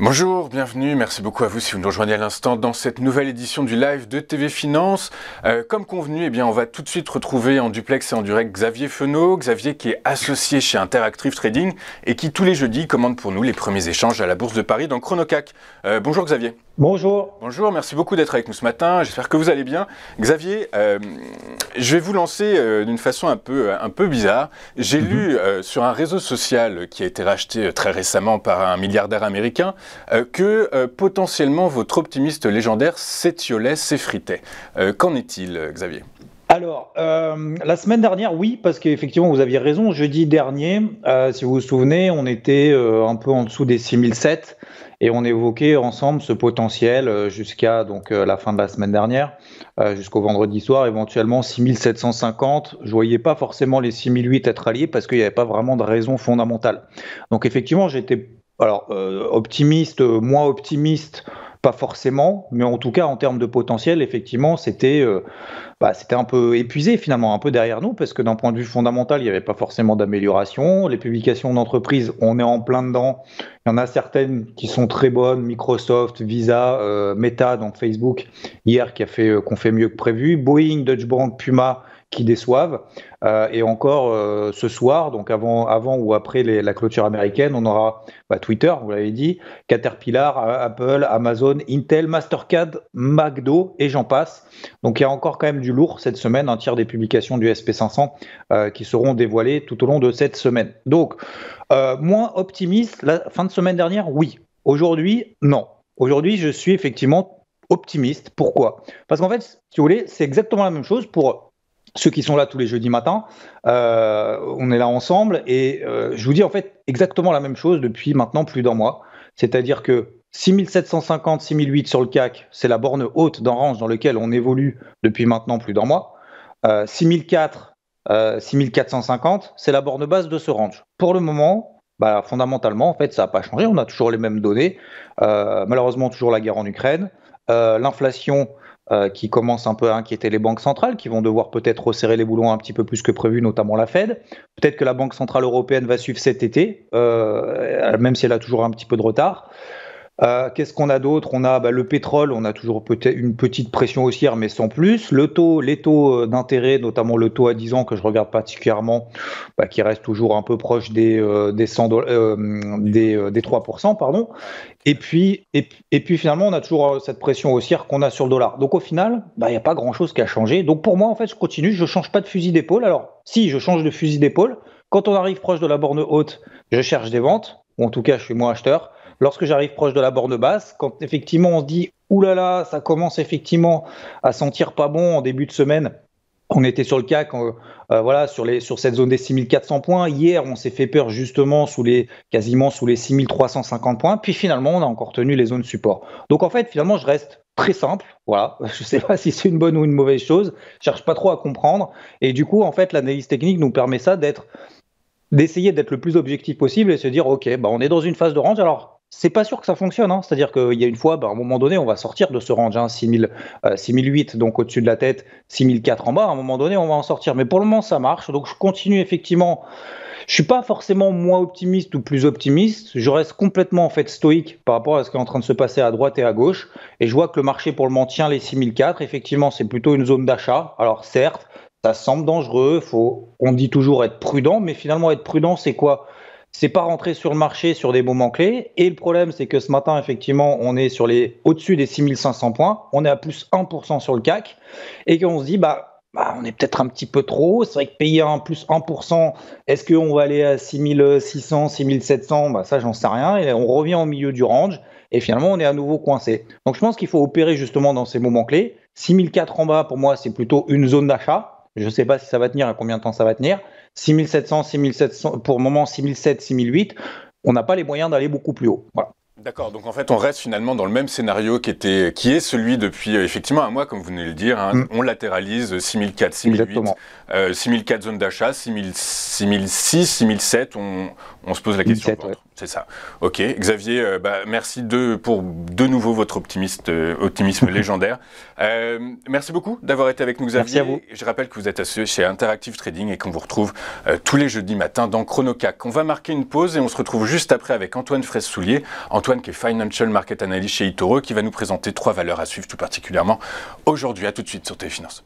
Bonjour, bienvenue, merci beaucoup à vous si vous nous rejoignez à l'instant dans cette nouvelle édition du live de TV Finance. Euh, comme convenu, eh bien, on va tout de suite retrouver en duplex et en direct Xavier Fenot, Xavier qui est associé chez Interactive Trading et qui tous les jeudis commande pour nous les premiers échanges à la Bourse de Paris dans Chronocac. Euh, bonjour Xavier. Bonjour. Bonjour, merci beaucoup d'être avec nous ce matin. J'espère que vous allez bien. Xavier, euh, je vais vous lancer euh, d'une façon un peu, un peu bizarre. J'ai mhm. lu euh, sur un réseau social qui a été racheté très récemment par un milliardaire américain que potentiellement votre optimiste légendaire s'étiolait, s'effritait. Qu'en est-il, Xavier alors, la semaine dernière, oui, parce qu'effectivement, vous aviez raison. Jeudi dernier, si vous vous souvenez, on était un peu en dessous des 6007. Et on évoquait ensemble ce potentiel euh, jusqu'à donc euh, la fin de la semaine dernière, euh, jusqu'au vendredi soir, éventuellement 6750. Je ne voyais pas forcément les 6008 être alliés parce qu'il n'y avait pas vraiment de raison fondamentale. Donc effectivement, j'étais alors optimiste, moins optimiste pas forcément, mais en tout cas en termes de potentiel, effectivement, euh, bah, c'était un peu épuisé finalement, un peu derrière nous, parce que d'un point de vue fondamental, il n'y avait pas forcément d'amélioration. Les publications d'entreprises, on est en plein dedans. Il y en a certaines qui sont très bonnes, Microsoft, Visa, euh, Meta, donc Facebook, hier qui a fait euh, qu'on fait mieux que prévu, Boeing, Deutsche Bank, Puma qui déçoivent. Euh, et encore euh, ce soir, donc avant, avant ou après la clôture américaine, on aura bah, Twitter, vous l'avez dit, Caterpillar, euh, Apple, Amazon, Intel, Mastercard, McDo et j'en passe. Donc il y a encore quand même du lourd cette semaine, un tiers des publications du SP500 qui seront dévoilées tout au long de cette semaine. Donc, moins optimiste, la fin de semaine dernière, oui. Aujourd'hui, non. Aujourd'hui, je suis effectivement optimiste. Pourquoi Parce qu'en fait, si vous voulez, c'est exactement la même chose pour ceux qui sont là tous les jeudis matins, euh, on est là ensemble et euh, je vous dis en fait exactement la même chose depuis maintenant plus d'un mois. C'est-à-dire que 6750, 6008 sur le CAC, c'est la borne haute d'un range dans lequel on évolue depuis maintenant plus d'un mois. Euh, 6004, 6450, euh, c'est la borne basse de ce range. Pour le moment, bah, fondamentalement, en fait, ça n'a pas changé. On a toujours les mêmes données. malheureusement, toujours la guerre en Ukraine. L'inflation euh, qui commence un peu à inquiéter les banques centrales, qui vont devoir peut-être resserrer les boulons un petit peu plus que prévu, notamment la Fed. Peut-être que la Banque centrale européenne va suivre cet été, euh, même si elle a toujours un petit peu de retard. Euh, qu'est-ce qu'on a d'autre On a, bah, le pétrole, on a toujours peut-être une petite pression haussière, mais sans plus. Le taux, les taux euh, d'intérêt, notamment le taux à 10 ans que je regarde particulièrement, bah, qui reste toujours un peu proche des, euh, des, 3%. Pardon. Et, puis, et, puis finalement, on a toujours cette pression haussière qu'on a sur le dollar. Donc au final, il bah, n'y a pas grand-chose qui a changé. Donc pour moi, en fait, je continue, je ne change pas de fusil d'épaule. Alors si, je change de fusil d'épaule. Quand on arrive proche de la borne haute, je cherche des ventes, ou en tout cas, je suis moins acheteur lorsque j'arrive proche de la borne basse, quand effectivement on se dit Ouh là là, ça commence effectivement à sentir pas bon en début de semaine. On était sur le CAC, euh, euh, voilà, sur, les, sur cette zone des 6400 points. Hier, on s'est fait peur justement sous les, quasiment sous les 6350 points. Puis finalement, on a encore tenu les zones support. Donc en fait, finalement, je reste très simple. Voilà, je ne sais pas si c'est une bonne ou une mauvaise chose. Je cherche pas trop à comprendre. Et du coup, en fait, l'analyse technique nous permet ça d'être, d'essayer d'être le plus objectif possible et se dire, ok, bah on est dans une phase de range. Alors c'est pas sûr que ça fonctionne. Hein. C'est-à-dire qu'il y a une fois, bah, à un moment donné, on va sortir de ce range, 6008, hein, euh, donc au-dessus de la tête, 6004 en bas. À un moment donné, on va en sortir. Mais pour le moment, ça marche. Donc je continue effectivement. Je suis pas forcément moins optimiste ou plus optimiste. Je reste complètement en fait stoïque par rapport à ce qui est en train de se passer à droite et à gauche. Et je vois que le marché pour le moment tient les 6004. Effectivement, c'est plutôt une zone d'achat. Alors certes, ça semble dangereux. Faut, on dit toujours être prudent, mais finalement être prudent, c'est quoi c'est pas rentrer sur le marché sur des moments clés. Et le problème, c'est que ce matin, effectivement, on est sur les au-dessus des 6500 points. On est à plus 1% sur le CAC. Et qu'on se dit, bah, bah on est peut-être un petit peu trop. C'est vrai que payer un plus 1%, est-ce qu'on va aller à 6600, 6700 bah, Ça, j'en sais rien. Et on revient au milieu du range. Et finalement, on est à nouveau coincé. Donc, je pense qu'il faut opérer justement dans ces moments clés. 6400 en bas, pour moi, c'est plutôt une zone d'achat. Je ne sais pas si ça va tenir et combien de temps ça va tenir. 6700, 6700, pour le moment 6700, 6008, on n'a pas les moyens d'aller beaucoup plus haut. D'accord, donc en fait on reste finalement dans le même scénario qui, était, qui est celui depuis euh, effectivement un mois, comme vous venez de le dire, hein, mm. on latéralise 6004, 6008, euh, 6004 zones d'achat, 6006, 6007, on, on se pose la question. C'est ça. Ok, Xavier, euh, bah, merci de, pour de nouveau votre euh, optimisme légendaire. Euh, merci beaucoup d'avoir été avec nous, Xavier. Merci à vous. Je rappelle que vous êtes associé chez Interactive Trading et qu'on vous retrouve tous les jeudis matin dans Chronocac. On va marquer une pause et on se retrouve juste après avec Antoine Fraisse-Soulier. Antoine qui est Financial Market Analyst chez Itoro, qui va nous présenter trois valeurs à suivre tout particulièrement aujourd'hui. À tout de suite sur Téléfinance.